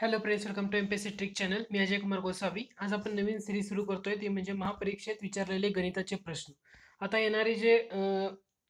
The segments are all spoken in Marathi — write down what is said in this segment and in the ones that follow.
hello friends welcome to MPSC trick channel मी अजय कुमार गोसावी आज आपण नवीन सिरीज सुरू करतोय ती म्हणजे महापरीक्षेत विचारलेले गणिताचे प्रश्न आता येणारे जे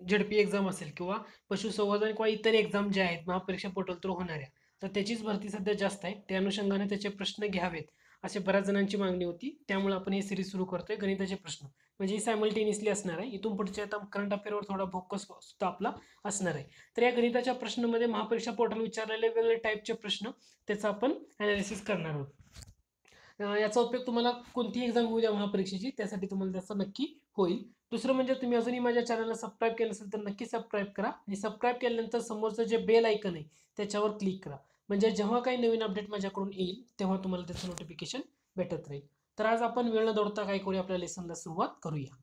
झडपी एक्झाम असेल किंवा पशुसंवर्धन किंवा इतर एक्झाम जे आहेत महापरीक्षा पोर्टल थ्रू होणाऱ्या तर त्याचीच भरती सध्या जास्त आहे त्या अनुषंगाने त्याचे प्रश्न घ्यावेत असे बऱ्याच जणांची मागणी होती त्यामुळे आपण ही सिरीज सुरू करतोय गणिताचे प्रश्न म्हणजे सायमल्टेनियसली असणार आहे इथून पुढच्या आता करंट अफेअरवर थोडा फोकस सुद्धा आपला असणार आहे तर या गणिताच्या प्रश्नामध्ये महापरीक्षा पोर्टल विचारलेले वेगवेगळे टाईपचे प्रश्न त्याचा आपण ॲनालिसिस करणार आहोत याचा उपयोग तुम्हाला कोणती एक्झाम होऊ द्या महापरीक्षेची त्यासाठी तुम्हाला त्याचा नक्की होईल दुसरं म्हणजे तुम्ही अजूनही माझ्या चॅनलला सबस्क्राईब केलं असेल तर नक्की सबस्क्राईब करा आणि सबस्क्राईब केल्यानंतर समोरचं जे बेल ऐकन आहे त्याच्यावर क्लिक करा म्हणजे जेव्हा काही नवीन अपडेट माझ्याकडून येईल तेव्हा तुम्हाला त्याचं नोटिफिकेशन भेटत राहील तर आज आपण वेळ न दौडता काय करूया आपल्या लेसनला सुरुवात करूया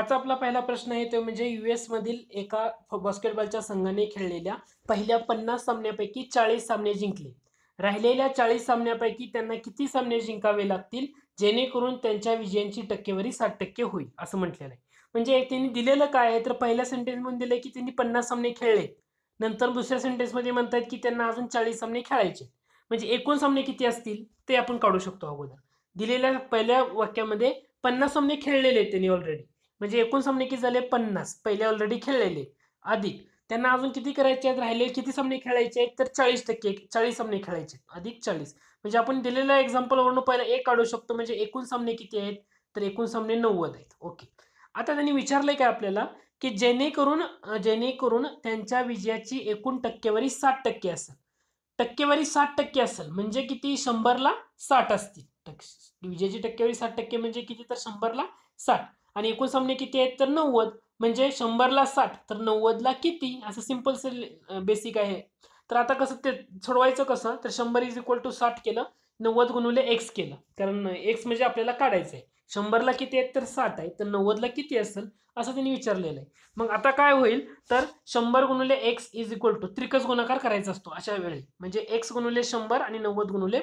आजचा आपला पहिला प्रश्न आहे तो म्हणजे युएस मधील एका बास्केटबॉलच्या संघाने खेळलेल्या पहिल्या पन्नास सामन्यापैकी चाळीस सामने जिंकले राहिलेल्या चाळीस सामन्यापैकी त्यांना किती सामने जिंकावे लागतील जेणेकरून त्यांच्या विजयांची टक्केवारी साठ टक्के होईल असं म्हटलेलं आहे म्हणजे त्यांनी दिलेलं काय आहे तर पहिल्या सेंटेन्समध्ये दिलंय की त्यांनी पन्नास सामने खेळले नंतर दुसऱ्या सेंटेन्समध्ये म्हणतात की त्यांना अजून चाळीस सामने खेळायचे म्हणजे एकूण सामने किती असतील ते आपण काढू शकतो अगोदर दिलेल्या पहिल्या वाक्यामध्ये पन्नास सामने खेळलेले आहेत त्यांनी ऑलरेडी म्हणजे एकूण सामने किती झाले पन्नास पहिले ऑलरेडी खेळलेले अधिक त्यांना अजून किती करायचे आहेत राहिले किती सामने खेळायचे आहेत तर चाळीस टक्के चाळीस सामने खेळायचे अधिक चाळीस म्हणजे आपण दिलेल्या एक्झाम्पलवरून पहिला एक काढू शकतो म्हणजे एकूण सामने किती आहेत तर एकूण सामने नव्वद आहेत ओके आता त्यांनी विचारलंय काय आपल्याला की जेणेकरून जेणेकरून त्यांच्या विजयाची एकूण टक्केवारी साठ टक्के असेल टक्केवारी साठ टक्के असेल म्हणजे किती शंभरला साठ असतील विजेची टक्केवारी साठ टक्के म्हणजे किती तर शंभरला साठ आणि एकूण सामने किती आहेत तर नव्वद म्हणजे शंभरला साठ तर नव्वदला किती असं सिम्पल बेसिक आहे तर आता कसं ते सोडवायचं कसं तर शंभर इज इक्वल टू साठ केलं नव्वद गुणवले एक्स केलं कारण एक्स म्हणजे आपल्याला काढायचं आहे शंभरला किती आहेत तर सात आहेत तर नव्वदला किती असेल असं त्यांनी विचारलेलं आहे मग आता काय होईल तर शंभर गुणुले एक्स इज इक्वल टू त्रिकच गुणाकार करायचा असतो अशा वेळी म्हणजे एक्स गुणुले शंभर आणि नव्वद गुणुले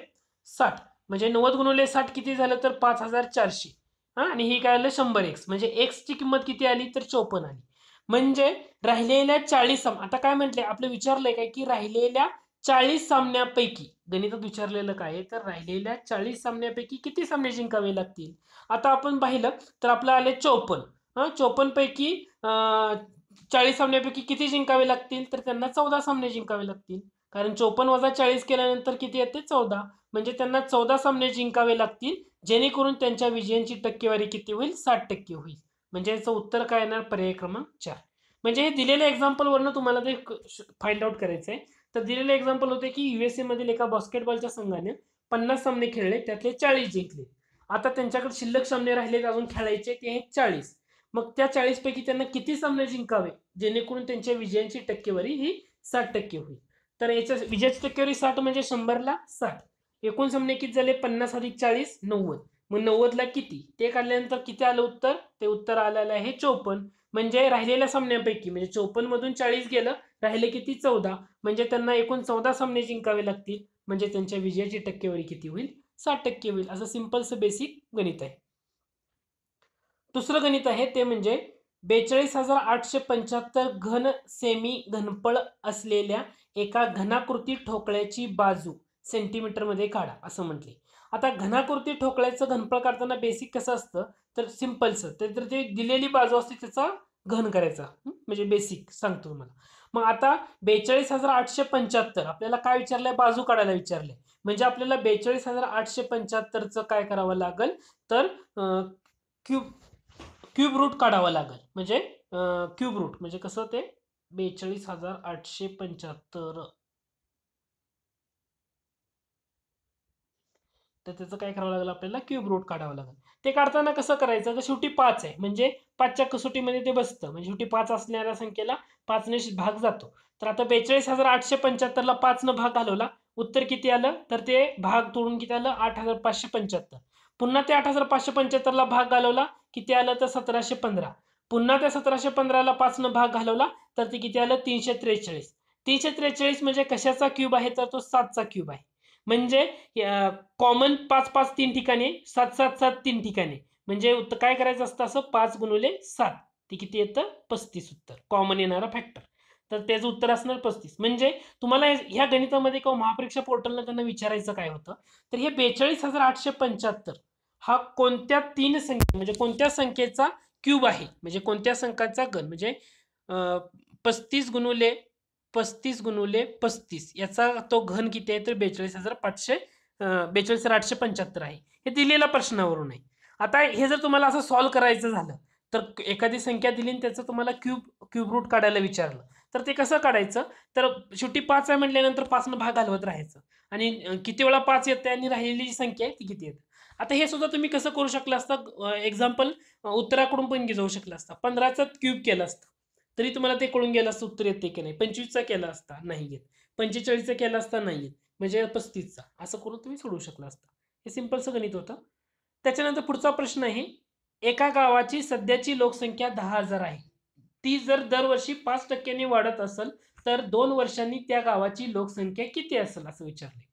साठ म्हणजे नव्वद गुणुले साठ किती झालं तर पाच हजार चारशे हां आणि ही काय आलं शंभर एक्स म्हणजे एक्स ची किंमत किती आली तर चौपन्न आली म्हणजे राहिलेल्या चाळीस आता काय म्हटले आपलं विचारलंय काय की राहिलेल्या चाळीस सामन्यापैकी गणितात विचारलेलं काय तर राहिलेल्या चाळीस सामन्यापैकी किती सामने जिंकावे लागतील आता आपण पाहिलं तर आपलं आले चौपन्न हां पैकी चाळीस सामन्यापैकी किती जिंकावे लागतील तर त्यांना चौदा सामने जिंकावे लागतील कारण चौपन्न वजा चाळीस केल्यानंतर किती येते चौदा म्हणजे त्यांना चौदा सामने जिंकावे लागतील जेणेकरून त्यांच्या विजयांची टक्केवारी किती होईल साठ टक्के होईल म्हणजे याचं उत्तर काय येणार पर्याय क्रमांक चार म्हणजे हे दिलेल्या एक्झाम्पलवरनं तुम्हाला ते फाइंड आउट करायचं आहे तर दिलेले एक्झाम्पल होते की युएसए मधील एका बास्केटबॉलच्या संघाने पन्नास सामने खेळले त्यातले चाळीस जिंकले आता त्यांच्याकडे शिल्लक सामने राहिले अजून खेळायचे ते आहेत चाळीस मग त्या चाळीस पैकी त्यांना किती सामने जिंकावे जेणेकरून त्यांच्या विजयांची टक्केवारी ही साठ टक्के होईल तर याच्या विजयाची टक्केवारी साठ म्हणजे शंभरला साठ एकूण सामने किती झाले पन्नास अधिक चाळीस नव्वद मग नव्वदला किती ते काढल्यानंतर किती आलं उत्तर ते उत्तर आलेलं आहे चौपन्न म्हणजे राहिलेल्या सामन्यापैकी म्हणजे चौपन्न मधून चाळीस गेलं राहिले किती चौदा म्हणजे त्यांना एकूण चौदा सामने जिंकावे लागतील म्हणजे त्यांच्या विजयाची टक्केवारी किती होईल साठ टक्के होईल असं सिम्पलचं बेसिक गणित आहे दुसरं गणित आहे ते म्हणजे बेचाळीस हजार आठशे पंच्याहत्तर घन सेमी घनपळ असलेल्या एका घनाकृती ठोकळ्याची बाजू सेंटीमीटरमध्ये काढा असं म्हटले आता घनाकृती ठोकळ्याचं घनपळ काढताना बेसिक कसं असतं तर सिम्पलचं तर ते दिलेली बाजू असते त्याचा घन करायचा म्हणजे बेसिक सांगतो तुम्हाला मग आता बेचाळीस हजार आठशे पंच्याहत्तर आपल्याला काय विचारलंय बाजू काढायला विचारलंय म्हणजे आपल्याला बेचाळीस हजार आठशे पंच्याहत्तरचं काय करावं लागेल तर क्यूब क्यूब रूट काढावं लागेल म्हणजे क्यूब रूट म्हणजे कसं ते बेचाळीस हजार आठशे पंच्याहत्तर तर त्याचं काय करावं लागेल आपल्याला क्यूब रूट काढावं लागेल ते काढताना कसं करायचं तर शेवटी पाच आहे म्हणजे पाचच्या कसोटीमध्ये ते बसतं म्हणजे शेवटी पाच असणाऱ्या संख्येला पाचने भाग जातो तर आता बेचाळीस हजार आठशे पंच्याहत्तरला पाचनं भाग घालवला उत्तर किती आलं तर ते भाग तोडून किती आलं आठ हजार पाचशे पंच्याहत्तर पुन्हा ते आठ हजार पाचशे पंच्याहत्तरला भाग घालवला किती आलं तर सतराशे पंधरा पुन्हा त्या सतराशे पंधराला पाचनं भाग घालवला तर ते किती आलं तीनशे त्रेचाळीस तीनशे त्रेचाळीस म्हणजे कशाचा क्यूब आहे तर तो सातचा क्यूब आहे म्हणजे कॉमन पाच पाच तीन ठिकाणी सात सात सात तीन ठिकाणी म्हणजे उत्तर काय करायचं असतं असं पाच गुणुले सात ते किती येतं पस्तीस उत्तर कॉमन येणारा फॅक्टर तर त्याचं उत्तर असणार पस्तीस म्हणजे तुम्हाला ह्या गणितामध्ये किंवा महापरीक्षा पोर्टलनं त्यांना विचारायचं काय होतं तर हे बेचाळीस हजार आठशे पंच्याहत्तर हा कोणत्या तीन संख्या म्हणजे कोणत्या संख्येचा क्यूब आहे म्हणजे कोणत्या संख्याचा गण म्हणजे पस्तीस गुणवले पस्तीस गुणवले पस्तीस याचा तो घन किती आहे तर बेचाळीस हजार पाचशे बेचाळीस हजार आठशे पंच्याहत्तर आहे हे दिलेल्या प्रश्नावरून आहे आता हे जर तुम्हाला असं सॉल्व्ह करायचं झालं तर एखादी संख्या दिली आणि त्याचं तुम्हाला क्यूब क्यूब रूट काढायला विचारलं तर ते कसं काढायचं तर शेवटी पाच आहे म्हटल्यानंतर पाचनं भाग घालवत राहायचं आणि किती वेळा पाच येते आणि राहिलेली जी संख्या आहे ती किती येते आता हे सुद्धा तुम्ही कसं करू शकला असता एक्झाम्पल उत्तराकडून पण घेऊ शकला असता पंधराचा क्यूब केला असता तरी तुम्हाला ते कळून गेलं असतं उत्तर येते की नाही पंचवीसचा केला असता नाही येत पंचेचाळीसचा केला असता नाही येत म्हणजे पस्तीसचा असं करून तुम्ही सोडवू शकला असता हे सिम्पलचं गणित होतं त्याच्यानंतर पुढचा प्रश्न आहे एका गावाची सध्याची लोकसंख्या दहा हजार आहे ती जर दरवर्षी पाच टक्क्यांनी वाढत असेल तर दोन वर्षांनी त्या गावाची लोकसंख्या किती असेल असं विचारले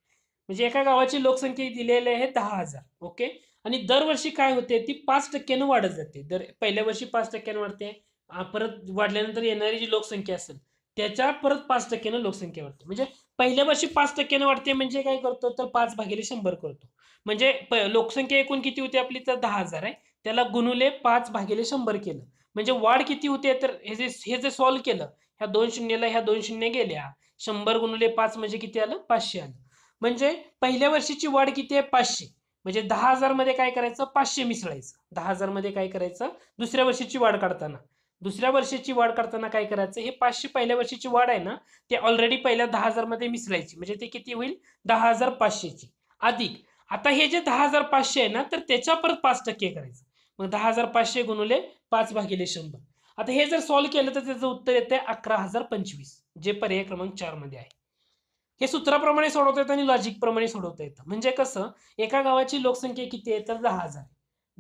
म्हणजे एका गावाची लोकसंख्या दिलेली आहे दहा हजार ओके आणि दरवर्षी काय होते ती पाच टक्क्यानं वाढत जाते दर पहिल्या वर्षी पाच टक्क्यानं वाढते परत वाढल्यानंतर येणारी जी लोकसंख्या असेल त्याच्या परत पाच टक्क्यानं लोकसंख्या वाढते म्हणजे पहिल्या वर्षी पाच टक्क्यानं वाढते म्हणजे काय करतो तर पाच भागिले शंभर करतो म्हणजे लोकसंख्या एकूण किती होती आपली तर दहा हजार आहे त्याला गुणुले पाच भागिले शंभर केलं म्हणजे वाढ किती होते तर हे जे हे जे सॉल्व केलं ह्या दोन शून्यला ह्या दोन शून्य गेल्या शंभर गुणुले पाच म्हणजे किती आलं पाचशे आलं म्हणजे पहिल्या वर्षीची वाढ किती आहे पाचशे म्हणजे दहा हजारमध्ये मध्ये काय करायचं पाचशे मिसळायचं दहा हजार मध्ये काय करायचं दुसऱ्या वर्षीची वाढ काढताना दुसऱ्या वर्षाची वाढ करताना काय करायचं हे पाचशे पहिल्या वर्षीची वाढ आहे ना ते ऑलरेडी पहिल्या दहा मध्ये मिसळायची म्हणजे ते किती होईल दहा हजार पाचशेची अधिक आता हे जे दहा हजार पाचशे आहे ना तर त्याच्या परत पाच टक्के करायचं मग दहा हजार पाचशे गुणवले पाच भागिले शंभर आता हे जर सॉल्व्ह केलं तर त्याचं उत्तर येतं आहे अकरा हजार पंचवीस जे पर्याय क्रमांक चार मध्ये आहे हे सूत्राप्रमाणे सोडवता येतं आणि लॉजिकप्रमाणे सोडवता येतं म्हणजे कसं एका गावाची लोकसंख्या किती आहे तर दहा हजार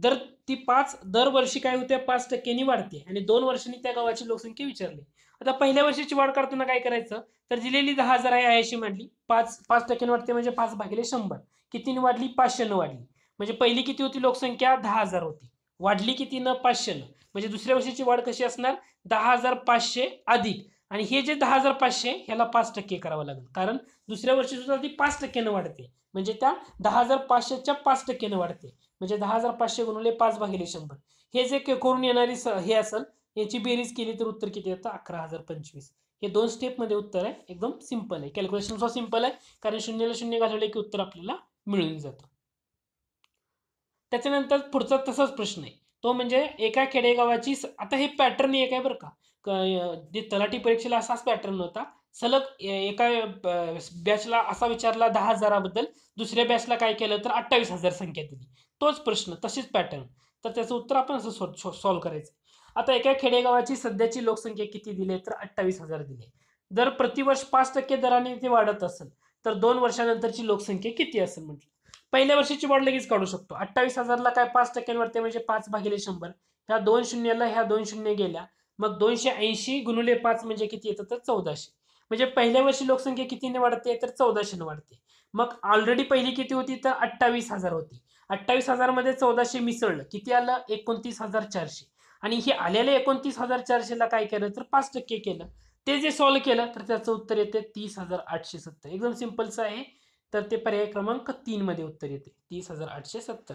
दर ती पाच दरवर्षी काय होते पाच टक्क्यांनी वाढते आणि दोन वर्षांनी त्या गावाची लोकसंख्या विचारली आता पहिल्या वर्षाची वाढ करताना काय करायचं तर दिलेली दहा हजार आहे अशी मांडली पाच पाच टक्क्यांनी वाढते म्हणजे पाच भागिले शंभर कितीने वाढली न वाढली म्हणजे पहिली किती होती लोकसंख्या दहा हजार होती वाढली किती पाचशे न म्हणजे दुसऱ्या वर्षीची वाढ कशी असणार दहा हजार पाचशे अधिक आणि हे जे दहा हजार पाचशे ह्याला पाच टक्के करावं लागेल कारण दुसऱ्या वर्षी सुद्धा ती पाच टक्क्यानं वाढते म्हणजे त्या दहा हजार पाचशेच्या पाच टक्क्यानं वाढते म्हणजे दहा हजार पाचशे गुणवले पाच भागिले शंभर हे जे करून येणारी हे असेल याची बेरीज केली तर उत्तर किती येतं अकरा हजार पंचवीस हे दोन स्टेप मध्ये उत्तर आहे एकदम सिंपल आहे कॅल्क्युलेशन सुद्धा सिंपल आहे कारण शून्याला शून्य घालवले की उत्तर आपल्याला मिळून जात त्याच्यानंतर पुढचा तसाच प्रश्न आहे तो म्हणजे एका खेडेगावाची आता हे पॅटर्न एक आहे बरं का जे तलाठी परीक्षेला असाच पॅटर्न होता सलग एका बॅचला असा विचारला दहा हजाराबद्दल दुसऱ्या बॅचला काय केलं तर अठ्ठावीस हजार संख्या दिली तोच प्रश्न तसेच पॅटर्न तर त्याचं उत्तर आपण असं सॉ सॉल्व्ह करायचं आता एका खेडेगावाची सध्याची लोकसंख्या किती दिली तर अठ्ठावीस हजार दिली जर प्रतिवर्ष पाच टक्के दराने ते वाढत असेल तर दोन वर्षानंतरची लोकसंख्या किती असेल म्हटलं पहिल्या वर्षीची वाढ लगेच काढू शकतो अठ्ठावीस हजारला काय पाच टक्क्यांवरती म्हणजे पाच भागिले शंभर ह्या दोन शून्यला ह्या दोन शून्य गेल्या मग दोनशे ऐंशी गुणुले पाच म्हणजे किती येतं तर चौदाशे म्हणजे पहिल्या वर्षी लोकसंख्या कितीने वाढते तर चौदाशेने वाढते मग ऑलरेडी पहिली किती होती तर अठ्ठावीस हजार होती अठ्ठावीस मध्ये चौदाशे मिसळलं किती आलं एकोणतीस हजार चारशे आणि हे आलेले एकोणतीस हजार चारशेला काय केलं तर पाच टक्के केलं ते जे सॉल्व्ह केलं तर त्याचं उत्तर येते तीस हजार आठशे सत्तर एकदम सिम्पलचं आहे तर ते पर्याय क्रमांक मध्ये उत्तर येते तीस हजार आठशे सत्तर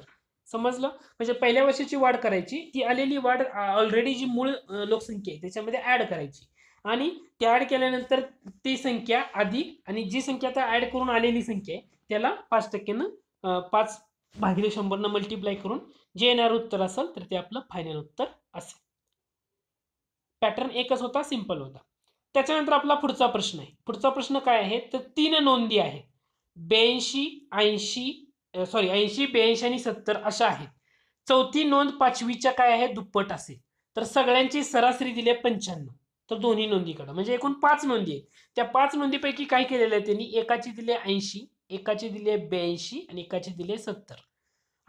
समजलं म्हणजे पहिल्या वर्षाची वाढ करायची ती आलेली वाढ ऑलरेडी जी मूळ लोकसंख्या आहे त्याच्यामध्ये ऍड करायची आणि ते ऍड केल्यानंतर ती संख्या आधी आणि जी संख्या त्या ऍड करून आलेली संख्या आहे त्याला पाच टक्क्यानं पाच भागिले शंभरनं मल्टिप्लाय करून जे येणार उत्तर असेल तर ते आपलं फायनल उत्तर असेल पॅटर्न एकच होता सिंपल होता त्याच्यानंतर आपला पुढचा प्रश्न आहे पुढचा प्रश्न काय आहे तर तीन नोंदी आहे ब्याऐंशी ऐंशी सॉरी ऐंशी ब्याऐंशी आणि सत्तर अशा आहेत चौथी नोंद पाचवीच्या काय आहे दुप्पट असेल तर सगळ्यांची सरासरी दिली आहे पंच्याण्णव तर दोन्ही नोंदीकडं म्हणजे एकूण पाच नोंदी आहेत त्या पाच नोंदीपैकी काय केलेलं आहे त्यांनी एकाची दिली आहे ऐंशी एकाचे दिले ब्याऐंशी आणि एकाचे दिले सत्तर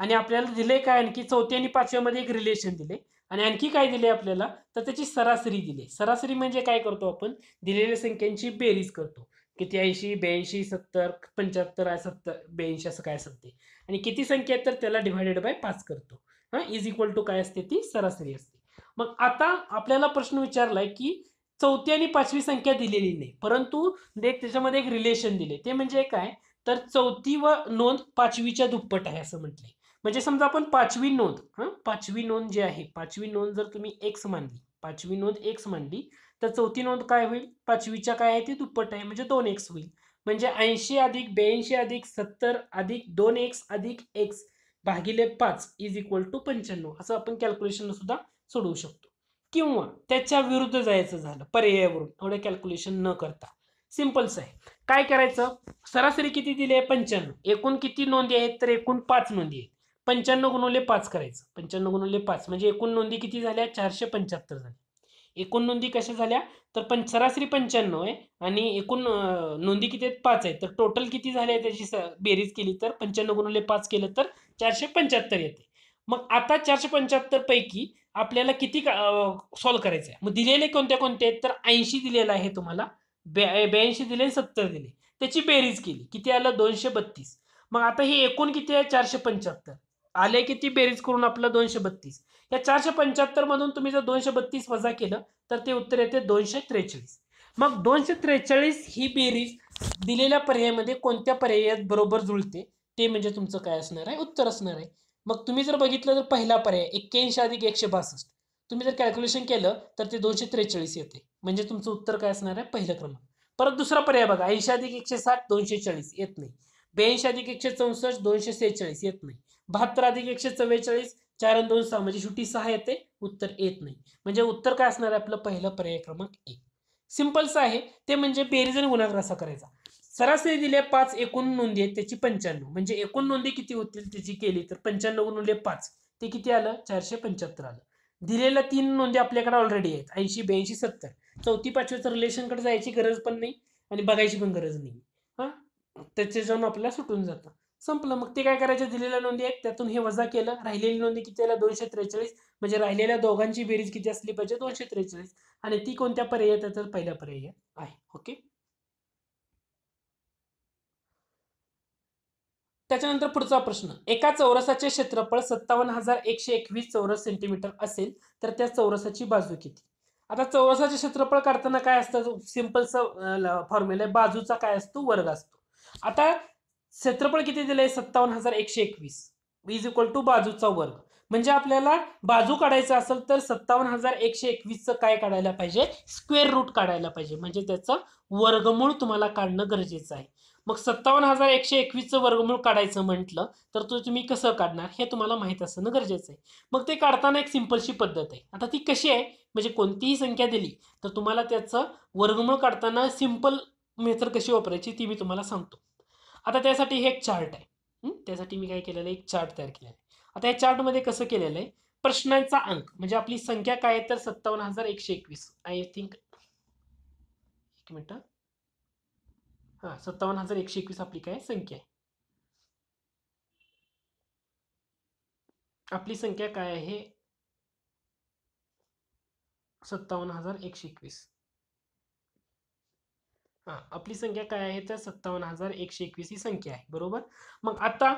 आणि आपल्याला दिले काय आणखी चौथ्या आणि पाचव्यामध्ये एक रिलेशन दिले आणि आणखी काय दिले आपल्याला तर त्याची सरासरी दिली सरासरी म्हणजे काय करतो आपण दिलेल्या संख्यांची बेरीज करतो किती ऐंशी ब्याऐंशी सत्तर पंच्याहत्तर सत्तर ब्याऐंशी असं काय असते आणि किती संख्या आहेत तर त्याला डिव्हायडेड बाय पाच करतो हां इज इक्वल टू काय असते ती सरासरी असते मग आता आपल्याला प्रश्न विचारलाय की चौथी आणि पाचवी संख्या दिलेली नाही परंतु देख त्याच्यामध्ये एक रिलेशन दिले ते म्हणजे काय तर चौथी व नोंद पाचवीच्या दुप्पट आहे असं म्हटले म्हणजे समजा आपण पाचवी नोंद हां पाचवी नोंद जी आहे पाचवी नोंद जर तुम्ही एक्स मानली पाचवी नोंद एक्स मानली तर चौथी नोंद काय होईल पाचवीच्या काय आहे ती दुप्पट आहे म्हणजे दोन एक्स होईल म्हणजे ऐंशी अधिक ब्याऐंशी अधिक सत्तर अधिक दोन एक्स अधिक एक्स भागिले पाच इज इक्वल टू पंच्याण्णव असं आपण कॅल्क्युलेशन सुद्धा सोडवू शकतो किंवा त्याच्या विरुद्ध जायचं झालं पर्यायावरून थोडं कॅल्क्युलेशन न करता सिम्पल्स आहे काय करायचं सरासरी किती दिली आहे पंच्याण्णव एकूण किती नोंदी आहेत तर एकूण पाच नोंदी आहेत पंच्याण्णव गुणवले पाच करायचं पंच्याण्णव गुणवले पाच म्हणजे एकूण नोंदी किती झाल्या चारशे पंच्याहत्तर झाल्या एकूण नोंदी कशा झाल्या तर पण सरासरी पंच्याण्णव आहे आणि एकूण नोंदी किती आहेत पाच आहेत तर टोटल किती झाले त्याची बेरीज केली तर पंच्याण्णव गुणवले पाच केलं तर चारशे पंच्याहत्तर येते मग आता चारशे पंच्याहत्तरपैकी आपल्याला किती सॉल्व्ह करायचं आहे मग दिलेले कोणत्या कोणत्या आहेत तर ऐंशी दिलेला आहे तुम्हाला ब्या ब्याऐंशी दिले सत्तर दिले त्याची बेरीज केली किती आलं दोनशे बत्तीस मग आता हे एकूण किती आहे चारशे पंच्याहत्तर आले किती बेरीज करून आपलं दोनशे बत्तीस या चारशे पंच्याहत्तर मधून तुम्ही जर दोनशे बत्तीस वजा केलं तर ते उत्तर येते दोनशे त्रेचाळीस मग दोनशे त्रेचाळीस ही बेरीज दिलेल्या पर्यायामध्ये कोणत्या पर्यायात बरोबर जुळते ते म्हणजे तुमचं काय असणार आहे उत्तर असणार आहे मग तुम्ही जर बघितलं तर पहिला पर्याय एक्क्याऐंशी अधिक एकशे बासष्ट तुम्ही जर कॅल्क्युलेशन केलं तर ते दोनशे त्रेचाळीस येते म्हणजे तुमचं उत्तर काय असणार आहे पहिलं क्रमांक परत दुसरा पर्याय बघा ऐंशी अधिक एकशे साठ दोनशे चाळीस येत नाही ब्याऐंशी अधिक एकशे चौसष्ट दोनशे सेहेचाळीस येत नाही बहात्तर अधिक एकशे चव्वेचाळीस चार दोन सहा म्हणजे सुट्टी सहा येते उत्तर येत नाही म्हणजे उत्तर काय असणार आहे आपलं पहिलं पर्याय क्रमांक एक सिम्पलचं आहे ते म्हणजे बेरीज आणि गुणाकार असा करायचा सरासरी दिले पाच एकूण नोंदी आहेत त्याची पंच्याण्णव म्हणजे एकूण नोंदी किती होतील त्याची केली तर पंच्याण्णव गुणले पाच ते किती आलं चारशे पंच्याहत्तर आलं दिलेल्या तीन नोंदी आपल्याकडे ऑलरेडी आहेत ऐंशी ब्याऐंशी सत्तर चौथी पाचवीचं रिलेशनकडे जायची गरज पण नाही आणि बघायची पण गरज नाही हां त्याचे जाऊन आपल्याला सुटून जातं संपलं मग ते काय करायचं दिलेल्या नोंदी आहेत त्यातून हे वजा केलं राहिलेली नोंदी किती दोनशे त्रेचाळीस म्हणजे राहिलेल्या दोघांची बेरीज किती असली पाहिजे दोनशे त्रेचाळीस आणि ती कोणत्या पर्यायात तर पहिला पर्यायात आहे ओके त्याच्यानंतर पुढचा प्रश्न एका चौरसाचे क्षेत्रफळ सत्तावन्न हजार एकशे एकवीस चौरस सेंटीमीटर असेल तर त्या चौरसाची बाजू किती आता चौरसाचे क्षेत्रफळ काढताना काय असतं सिंपल फॉर्म्युला आहे बाजूचा काय असतो वर्ग असतो आता क्षेत्रफळ किती दिलं आहे सत्तावन्न हजार एकशे एकवीस इज इक्वल टू बाजूचा वर्ग म्हणजे आपल्याला बाजू काढायचं असेल तर सत्तावन्न हजार एकशे एकवीसचं काय काढायला पाहिजे स्क्वेअर रूट काढायला पाहिजे म्हणजे त्याचं वर्गमूळ तुम्हाला काढणं गरजेचं आहे मग सत्तावन्न हजार एकशे एकवीसचं वर्गमूळ काढायचं म्हटलं तर तो तुम्ही कसं काढणार हे तुम्हाला माहीत असणं गरजेचं आहे मग ते काढताना एक सिम्पलशी पद्धत आहे आता ती कशी आहे म्हणजे कोणतीही संख्या दिली तर तुम्हाला त्याचं वर्गमूळ काढताना सिम्पल मेथड कशी वापरायची ती मी तुम्हाला सांगतो आता त्यासाठी हे एक चार्ट आहे त्यासाठी मी काय केलेलं आहे एक चार्ट तयार केलेला आहे आता या चार्टमध्ये कसं केलेलं आहे प्रश्नांचा अंक म्हणजे आपली संख्या काय आहे तर सत्तावन्न हजार एकशे एकवीस आय थिंक एक मिनटं हा सत्तावन्न हजार एकशे एकवीस आपली काय संख्या आहे आपली संख्या काय आहे सत्तावन्न हजार एकशे एकवीस हा आपली संख्या काय आहे तर सत्तावन्न हजार एकशे एकवीस ही संख्या आहे बरोबर मग आता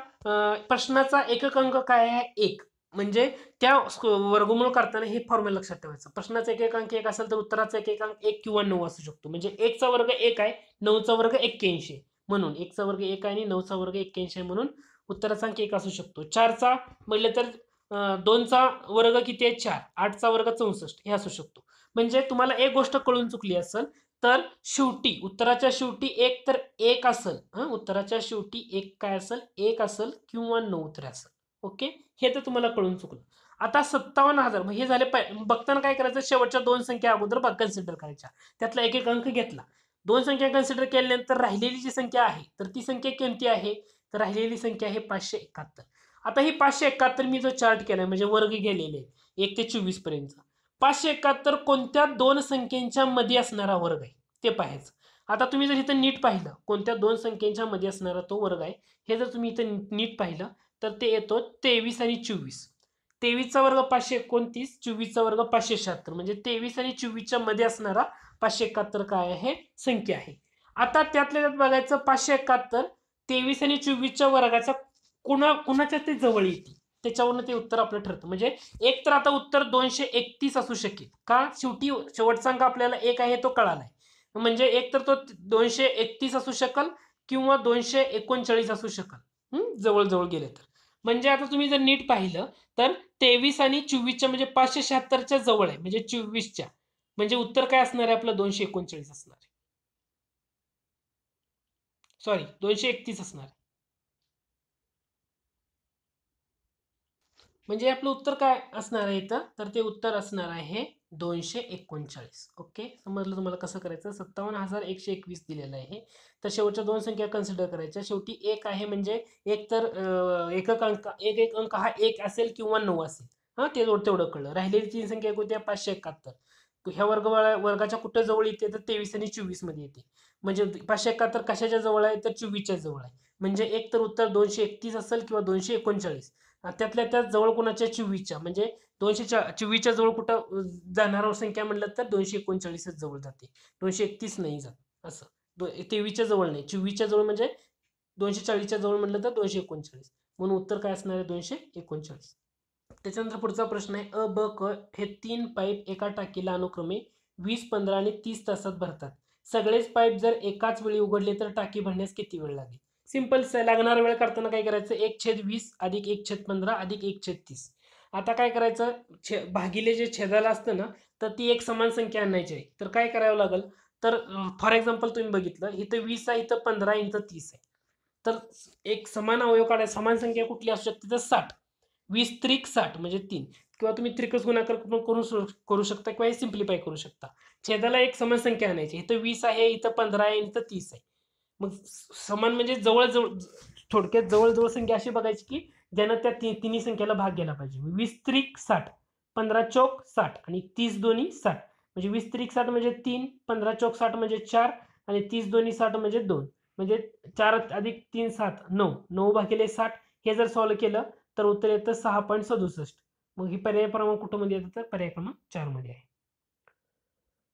प्रश्नाचा एकक अंक काय आहे एक म्हणजे त्या वर्गमूळ करताना हे फॉर्म्युला लक्षात ठेवायचं प्रश्नाचा एक एक अंक एक असेल तर उत्तराचा एक एक अंक एक किंवा नऊ असू शकतो म्हणजे एकचा वर्ग एक आहे नऊचा वर्ग एक्क्याऐंशी म्हणून एकचा वर्ग एक आहे आणि नऊचा वर्ग एक्क्याऐंशी म्हणून उत्तराचा अंक एक असू शकतो चारचा म्हटलं तर दोनचा वर्ग किती आहे चार आठचा वर्ग चौसष्ट हे असू शकतो म्हणजे तुम्हाला एक गोष्ट कळून चुकली असेल तर शेवटी उत्तराच्या शेवटी एक तर एक असेल उत्तराच्या शेवटी एक काय असेल एक असेल किंवा नऊ तर असेल ओके हे तर तुम्हाला कळून चुकलं आता सत्तावन्न हजार हे झाले बघताना काय करायचं शेवटच्या दोन संख्या अगोदर कन्सिडर करायच्या त्यातला एक एक अंक घेतला दोन संख्या कन्सिडर केल्यानंतर राहिलेली जी संख्या आहे तर ती संख्या कोणती आहे तर राहिलेली संख्या आहे पाचशे एकाहत्तर आता ही पाचशे एकाहत्तर मी जो चार्ट केला म्हणजे वर्ग गेलेले एक ते चोवीस पर्यंत पाचशे एकाहत्तर कोणत्या दोन संख्येच्या मध्ये असणारा वर्ग आहे ते पाहायचं आता तुम्ही जर इथं नीट पाहिलं कोणत्या दोन संख्येच्या मध्ये असणारा तो वर्ग आहे हे जर तुम्ही इथं नीट पाहिलं तर ते येतो तेवीस आणि चोवीस तेवीसचा वर्ग पाचशे एकोणतीस चोवीसचा वर्ग पाचशे शहात्तर म्हणजे तेवीस आणि चोवीसच्या मध्ये असणारा पाचशे एकाहत्तर काय आहे संख्या आहे आता त्यातल्या त्यात बघायचं पाचशे एकाहत्तर तेवीस आणि चोवीसच्या वर्गाचा कुणा कुणाच्या ते जवळ येते त्याच्यावरनं ते उत्तर आपलं ठरतं म्हणजे एक तर आता उत्तर दोनशे एकतीस असू शकेल का शेवटी शेवटचा अंक आपल्याला एक आहे तो कळाला आहे म्हणजे एक तर तो दोनशे एकतीस असू शकल किंवा दोनशे एकोणचाळीस असू शकल जवळजवळ गेले तर म्हणजे आता तुम्ही जर नीट पाहिलं तर तेवीस आणि चोवीसच्या म्हणजे पाचशे शहात्तरच्या जवळ आहे म्हणजे चोवीसच्या म्हणजे उत्तर काय असणार आहे आपलं दोनशे एकोणचाळीस असणार आहे सॉरी दोनशे एकतीस असणार आहे म्हणजे आपलं उत्तर काय असणार आहे इथं तर ते उत्तर असणार आहे दोनशे एकोणचाळीस ओके समजलं तुम्हाला कसं करायचं सत्तावन्न हजार एकशे एकवीस दिलेलं आहे तर शेवटच्या दोन संख्या कन्सिडर करायच्या शेवटी एक आहे म्हणजे एक तर एकक अंक एक एक अंक हा एक असेल किंवा नऊ असेल हा ते तेवढं कळलं राहिलेली तीन संख्या होत्या पाचशे एकाहत्तर ह्या वर्ग वर्गाच्या कुठं जवळ येते तर तेवीस आणि मध्ये येते म्हणजे पाचशे एकाहत्तर कशाच्या जवळ आहे तर चोवीसच्या जवळ आहे म्हणजे एक तर उत्तर दोनशे एकतीस असेल किंवा दोनशे एकोणचाळीस त्यातल्या त्यात जवळ कोणाच्या चिवीच्या म्हणजे दोनशे चिवीच्या जवळ कुठं जाणार संख्या म्हटलं तर दोनशे एकोणचाळीसच जवळ जाते दोनशे एकतीस नाही जात असं दो तेवीच्या जवळ नाही चिवीच्या जवळ म्हणजे दोनशे चाळीसच्या जवळ म्हटलं तर दोनशे एकोणचाळीस म्हणून उत्तर काय असणार आहे दोनशे एकोणचाळीस त्याच्यानंतर पुढचा प्रश्न आहे अ ब क हे तीन पाईप एका टाकीला अनुक्रमे वीस पंधरा आणि तीस तासात भरतात सगळेच पाईप जर एकाच वेळी उघडले तर टाकी भरण्यास किती वेळ लागेल सिंपल लागणार वेळ करताना काय करायचं एक छेद वीस अधिक एक छेद पंधरा अधिक एक छेद तीस आता काय करायचं छे भागिले जे छेदाला असतं ना तर ती एक समान संख्या आणायची आहे तर काय करावं लागेल तर फॉर एक्झाम्पल तुम्ही बघितलं इथं वीस आहे इथं पंधरा आहे तीस आहे तर एक समान अवयव काढाय समान संख्या कुठली असू शकते तर साठ वीस त्रिक साठ म्हणजे तीन किंवा तुम्ही त्रिकच गुणाकार करून करू शकता किंवा हे करू शकता छेदाला एक समान संख्या आणायची इथं वीस आहे इथं पंधरा आहे इथं तीस आहे मग समान म्हणजे जवळजवळ थोडक्यात जवळजवळ संख्या अशी बघायची की ज्यानं त्या तिन्ही संख्येला भाग गेला पाहिजे वीस त्रिक साठ पंधरा चौक साठ आणि तीस दोन्ही साठ म्हणजे वीस त्रिक साठ म्हणजे तीन पंधरा चौक साठ म्हणजे चार आणि तीस दोन्ही साठ म्हणजे दोन म्हणजे चार अधिक तीन सात नऊ नऊ भागिले साठ हे जर सॉल्व्ह केलं तर उत्तर येतं सहा पॉईंट सदुसष्ट मग ही पर्याय क्रमांक कुठं मध्ये येतं तर पर्याय क्रमांक मध्ये आहे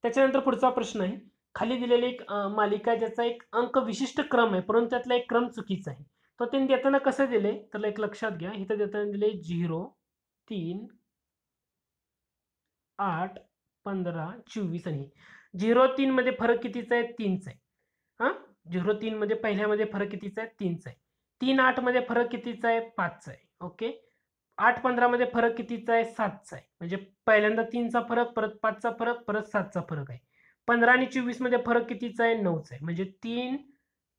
त्याच्यानंतर पुढचा प्रश्न आहे खाली दिलेली एक मालिका ज्याचा एक अंक विशिष्ट क्रम आहे परंतु त्यातला एक क्रम चुकीचा आहे तो त्यांनी देताना कसं दिले तर एक लक्षात घ्या इथं देताना दिले झिरो तीन आठ पंधरा चोवीस आणि झिरो मध्ये फरक कितीचा आहे तीनचा आहे हा झिरो मध्ये पहिल्यामध्ये फरक कितीचा आहे तीनचा आहे तीन मध्ये फरक कितीचा आहे पाचचा आहे ओके आठ मध्ये फरक कितीचा आहे सातचा आहे म्हणजे पहिल्यांदा तीनचा फरक परत पाचचा फरक परत सातचा फरक आहे पंधरा आणि चोवीस मध्ये फरक कितीचा आहे नऊचा आहे म्हणजे तीन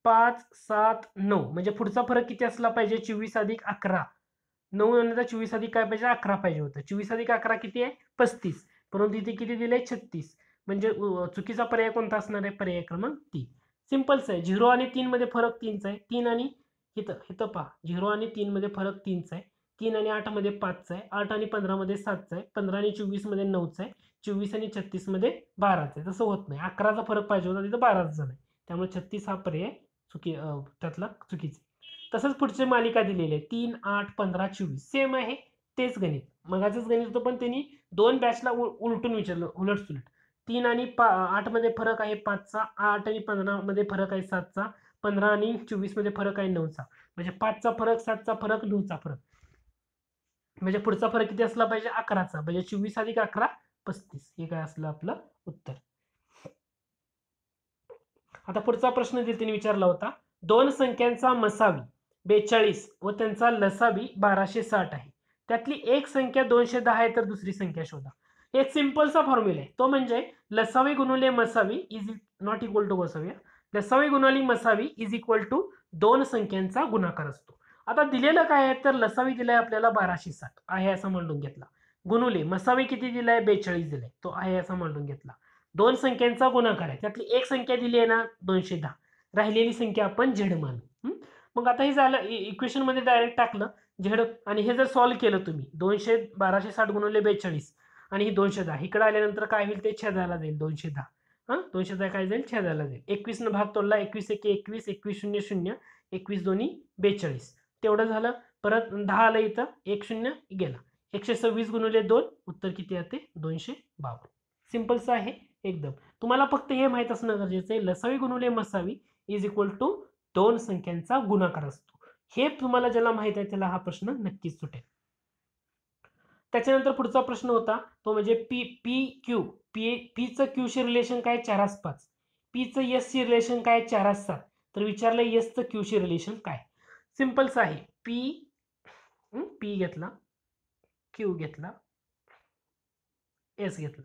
पाच सात नऊ म्हणजे पुढचा फरक किती असला पाहिजे चोवीस अधिक अकरा नऊ आणि चोवीस अधिक काय पाहिजे अकरा पाहिजे होतं चोवीस अधिक अकरा किती आहे पस्तीस परंतु इथे किती दिले छत्तीस म्हणजे चुकीचा पर्याय कोणता असणार आहे पर्याय क्रमांक तीन सिम्पलच आहे झिरो आणि मध्ये फरक तीनचा आहे तीन आणि इथं इथं पहा झिरो आणि मध्ये फरक तीनचा आहे तीन आणि आठमध्ये पाचचं आहे आठ आणि पंधरामध्ये सातचं आहे पंधरा आणि चोवीसमध्ये नऊचं आहे चोवीस आणि छत्तीसमध्ये बाराचं आहे तसं होत नाही अकराचा फरक पाहिजे होता तिथं बाराच झाला आहे त्यामुळे छत्तीस हा पर्याय चुकी त्यातला चुकीचा तसंच पुढचे मालिका दिलेली आहे तीन आठ पंधरा चोवीस सेम आहे तेच गणित मगाचंच गणित होतं पण त्यांनी दोन बॅचला उलटून विचारलं उलट सुलट तीन आणि पा आठमध्ये फरक आहे पाचचा आठ आणि पंधरामध्ये फरक आहे सातचा पंधरा आणि चोवीसमध्ये फरक आहे नऊचा म्हणजे पाचचा फरक सातचा फरक नऊचा फरक म्हणजे पुढचा फरक किती असला पाहिजे अकराचा म्हणजे चोवीस अधिक अकरा पस्तीस हे काय असलं आपलं उत्तर आता पुढचा प्रश्न तिने विचारला होता दोन संख्यांचा मसावी बेचाळीस व त्यांचा लसावी बाराशे साठ आहे त्यातली एक संख्या दोनशे दहा आहे तर दुसरी संख्या शोधा एक सिंपलचा फॉर्म्युला आहे तो म्हणजे लसावी गुणवले मसावी इज नॉट इक्वल टू वसावी लसावी गुणाली मसावी इज इक्वल टू दोन संख्यांचा गुणाकार असतो आता दिलेलं काय आहे तर लसावी दिलाय आपल्याला बाराशे साठ आहे असं म्हणून घेतला गुणुले मसावी किती दिलाय बेचाळीस दिलाय तो आहे असं म्हणून घेतला दोन संख्यांचा गुणाकार आहे त्यातली एक संख्या दिली आहे ना दोनशे दहा राहिलेली संख्या आपण झेड मानू मग आता हे झालं मध्ये डायरेक्ट टाकलं झेड आणि हे जर सॉल्व्ह केलं तुम्ही दोनशे बाराशे साठ गुणवले बेचाळीस आणि ही दोनशे दहा इकडे आल्यानंतर काय होईल ते छेदायला जाईल दोनशे दहा हां दोनशे दहा काय जाईल छेदायला जाईल न भाग तोडला एकवीस एक एकवीस एकवीस शून्य शून्य एकवीस दोन्ही बेचाळीस तेवढं झालं परत दहा आलं इथं एक शून्य गेला एकशे सव्वीस गुणिले दोन उत्तर किती येते दोनशे बावन्न सिम्पलचं आहे एकदम तुम्हाला फक्त हे माहीत असणं गरजेचं आहे लसावी गुणवले मसावी इज इक्वल टू दोन संख्यांचा गुणाकार असतो हे तुम्हाला ज्याला माहित आहे त्याला हा प्रश्न नक्कीच सुटेल त्याच्यानंतर पुढचा प्रश्न होता तो म्हणजे P P Q P P Q शी रिलेशन काय चारास पाच एस शी रिलेशन काय चारास सात तर विचारलं क्यू शी रिलेशन काय सिम्पल्स आहे पी पी घेतला क्यू घेतला एस घेतला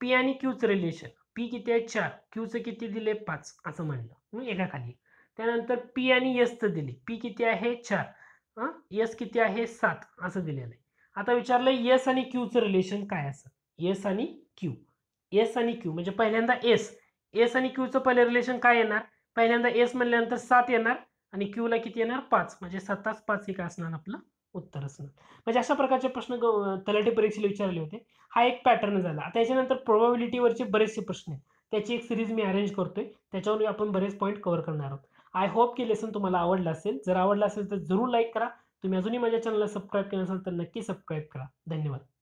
पी आणि क्यूचं रिलेशन पी किती आहे चार क्यूचं किती दिले पाच असं म्हणलं एका खाली त्यानंतर पी आणि एसचं दिले पी किती आहे चार एस किती आहे सात असं दिलेलं आहे आता विचारलं एस आणि क्यूचं रिलेशन काय असं एस आणि क्यू एस आणि क्यू म्हणजे पहिल्यांदा एस एस आणि क्यूचं पहिले रिलेशन काय येणार पहिल्यांदा एस म्हणल्यानंतर सात येणार आणि क्यूला किती येणार पाच म्हणजे सत्तास पाच एक असणार आपलं उत्तर असणार म्हणजे अशा प्रकारचे प्रश्न तलाठी परीक्षेला विचारले होते हा एक पॅटर्न झाला त्याच्यानंतर याच्यानंतर प्रोबॅबिलिटीवरचे बरेचसे प्रश्न आहेत त्याची एक सिरीज मी अरेंज करतोय त्याच्यावर आपण बरेच पॉईंट कव्हर करणार आहोत आय होप की लेसन तुम्हाला आवडलं असेल जर आवडलं असेल तर जरूर लाईक करा तुम्ही अजूनही माझ्या चॅनलला सबस्क्राईब केलं असाल तर नक्की सबस्क्राईब करा धन्यवाद